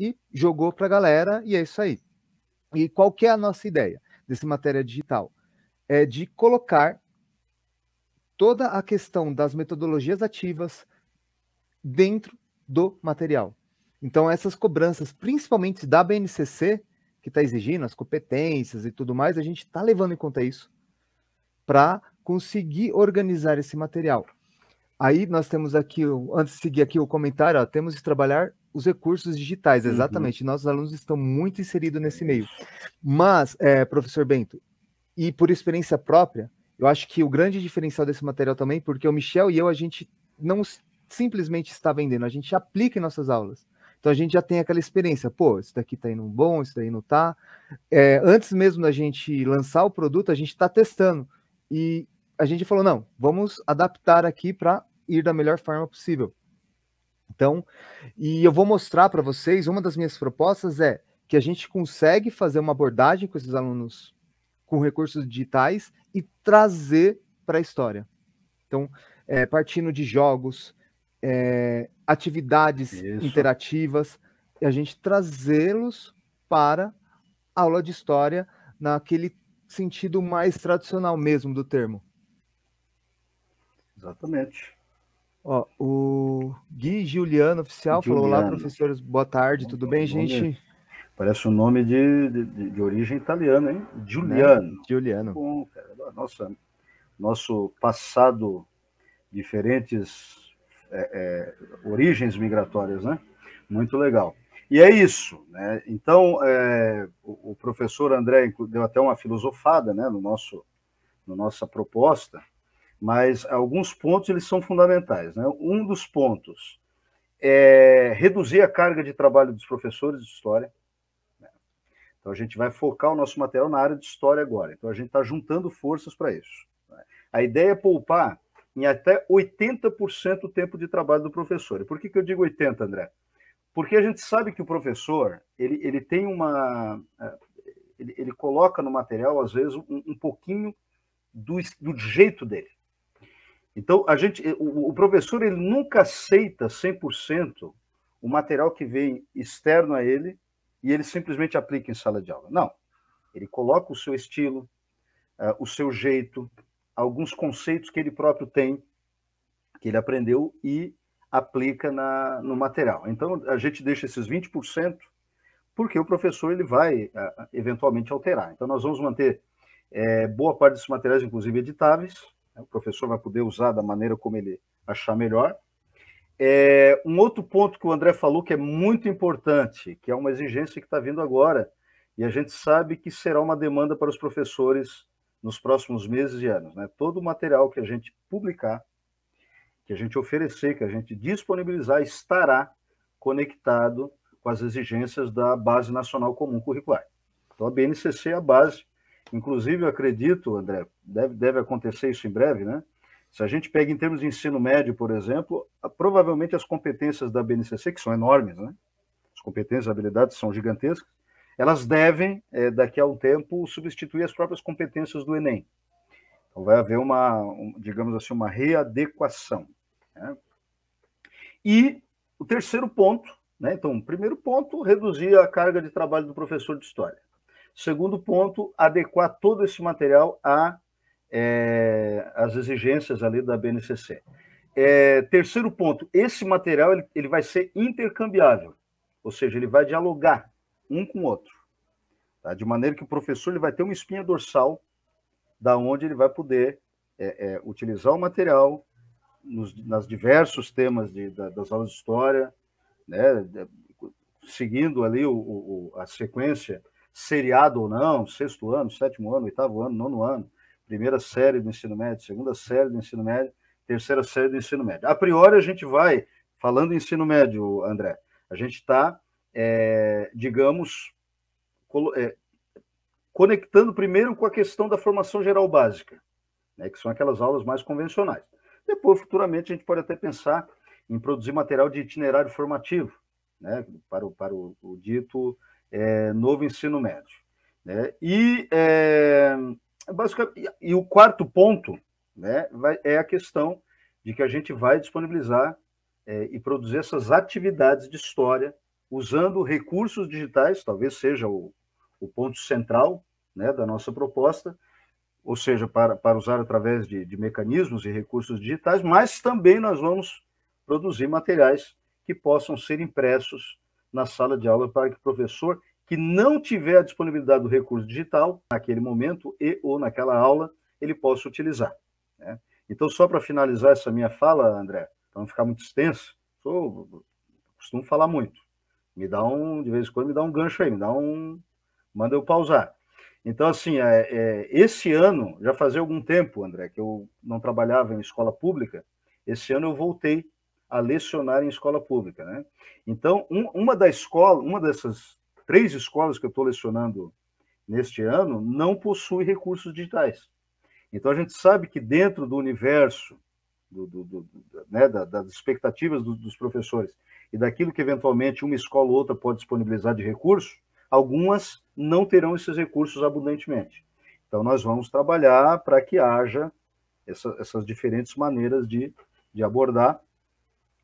e jogou para a galera, e é isso aí. E qual que é a nossa ideia desse matéria digital? É de colocar toda a questão das metodologias ativas dentro do material. Então, essas cobranças, principalmente da BNCC, que está exigindo as competências e tudo mais, a gente está levando em conta isso para conseguir organizar esse material. Aí nós temos aqui, antes de seguir aqui o comentário, ó, temos de trabalhar os recursos digitais, uhum. exatamente. Uhum. Nossos alunos estão muito inseridos nesse meio. Mas, é, professor Bento, e por experiência própria, eu acho que o grande diferencial desse material também, porque o Michel e eu, a gente não simplesmente está vendendo, a gente aplica em nossas aulas. Então a gente já tem aquela experiência, pô, isso daqui tá indo bom, isso daí não tá. É, antes mesmo da gente lançar o produto, a gente está testando. E a gente falou, não, vamos adaptar aqui para ir da melhor forma possível. Então, E eu vou mostrar para vocês, uma das minhas propostas é que a gente consegue fazer uma abordagem com esses alunos com recursos digitais e trazer para a história. Então, é, partindo de jogos, é, atividades Isso. interativas, e a gente trazê-los para a aula de história naquele sentido mais tradicional mesmo do termo. Exatamente. Ó, o Giuliano Oficial, Giuliano. falou: Olá, professores, boa tarde, tudo bem, gente? Parece um nome de, de, de, origem italiana, hein? Giuliano. Né? Giuliano. Bom, cara. Nossa, nosso passado, diferentes é, é, origens migratórias, né? Muito legal. E é isso, né? Então, é, o, o, professor André deu até uma filosofada, né, no nosso, no nossa proposta, mas alguns pontos eles são fundamentais, né? Um dos pontos é reduzir a carga de trabalho dos professores de história. Né? Então a gente vai focar o nosso material na área de história agora. Então a gente está juntando forças para isso. Né? A ideia é poupar em até 80% o tempo de trabalho do professor. E por que, que eu digo 80, André? Porque a gente sabe que o professor ele, ele tem uma é, ele, ele coloca no material às vezes um, um pouquinho do, do jeito dele. Então, a gente, o, professor ele nunca aceita 100% o material que vem externo a ele e ele simplesmente aplica em sala de aula. Não. Ele coloca o seu estilo, uh, o seu jeito, alguns conceitos que ele próprio tem, que ele aprendeu e aplica na, no material. Então, a gente deixa esses 20%, porque o professor ele vai uh, eventualmente alterar. Então, nós vamos manter eh, boa parte desses materiais, inclusive editáveis, o professor vai poder usar da maneira como ele achar melhor. É, um outro ponto que o André falou que é muito importante, que é uma exigência que está vindo agora, e a gente sabe que será uma demanda para os professores nos próximos meses e anos. Né? Todo o material que a gente publicar, que a gente oferecer, que a gente disponibilizar, estará conectado com as exigências da Base Nacional Comum Curricular. Então, a BNCC é a base Inclusive, eu acredito, André, deve, deve acontecer isso em breve, né? Se a gente pega em termos de ensino médio, por exemplo, provavelmente as competências da BNCC, que são enormes, né? As competências, as habilidades são gigantescas, elas devem, é, daqui a um tempo, substituir as próprias competências do Enem. Então, vai haver uma, um, digamos assim, uma readequação. Né? E o terceiro ponto, né? Então, primeiro ponto, reduzir a carga de trabalho do professor de história. Segundo ponto, adequar todo esse material a é, as exigências ali da BNCC. É, terceiro ponto, esse material ele, ele, vai ser intercambiável, ou seja, ele vai dialogar um com o outro, tá? de maneira que o professor ele vai ter uma espinha dorsal da onde ele vai poder é, é, utilizar o material nos nas diversos temas de, da, das aulas de história, né? seguindo ali o, o, a sequência seriado ou não, sexto ano, sétimo ano, oitavo ano, nono ano, primeira série do ensino médio, segunda série do ensino médio, terceira série do ensino médio. A priori, a gente vai, falando em ensino médio, André, a gente está, é, digamos, é, conectando primeiro com a questão da formação geral básica, né, que são aquelas aulas mais convencionais. Depois, futuramente, a gente pode até pensar em produzir material de itinerário formativo, né, para, o, para o, o dito é, novo ensino médio. Né? E, é, basicamente, e o quarto ponto né, vai, é a questão de que a gente vai disponibilizar é, e produzir essas atividades de história usando recursos digitais, talvez seja o, o ponto central né, da nossa proposta, ou seja, para, para usar através de, de mecanismos e recursos digitais, mas também nós vamos produzir materiais que possam ser impressos na sala de aula para que o professor que não tiver a disponibilidade do recurso digital naquele momento e ou naquela aula, ele possa utilizar. Né? Então, só para finalizar essa minha fala, André, para não ficar muito extenso, Sou costumo falar muito. Me dá um, de vez em quando, me dá um gancho aí, me dá um. manda eu pausar. Então, assim, é, é, esse ano, já fazia algum tempo, André, que eu não trabalhava em escola pública, esse ano eu voltei a lecionar em escola pública, né? Então, um, uma da escola, uma dessas três escolas que eu estou lecionando neste ano não possui recursos digitais. Então, a gente sabe que dentro do universo do, do, do, né, das expectativas dos professores e daquilo que eventualmente uma escola ou outra pode disponibilizar de recurso, algumas não terão esses recursos abundantemente. Então, nós vamos trabalhar para que haja essa, essas diferentes maneiras de, de abordar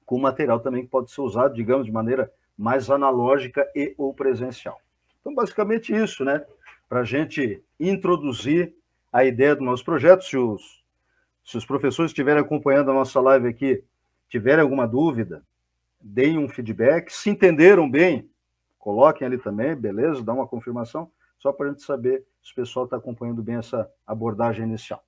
com material também que pode ser usado, digamos, de maneira mais analógica e ou presencial. Então, basicamente isso, né? Para a gente introduzir a ideia do nosso projeto, se os, se os professores estiverem acompanhando a nossa live aqui, tiverem alguma dúvida, deem um feedback, se entenderam bem, coloquem ali também, beleza? Dá uma confirmação, só para a gente saber se o pessoal está acompanhando bem essa abordagem inicial.